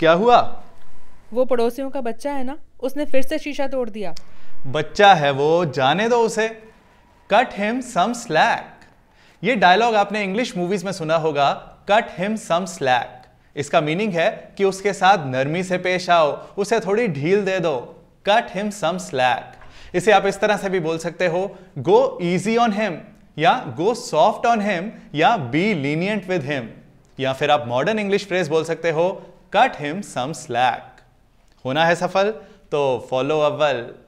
क्या हुआ वो पड़ोसियों का बच्चा है ना उसने फिर से शीशा तोड़ दिया बच्चा है वो जाने दो उसे कट हिम सम स्लैक ये डायलॉग आपने इंग्लिश मूवीज में सुना होगा कट हिम सम स्लैक इसका मीनिंग है कि उसके साथ नरमी से पेश आओ उसे थोड़ी ढील दे दो कट हिम सम स्लैक इसे आप इस तरह से भी बोल सकते हो गो इजी ऑन हिम या गो सॉफ्ट ऑन हिम या बी लीनियंट विद हिम या फिर आप मॉडर्न इंग्लिश फ्रेज बोल सकते हो कट हिम सम स्लैक होना है सफल तो फॉलो अव्वल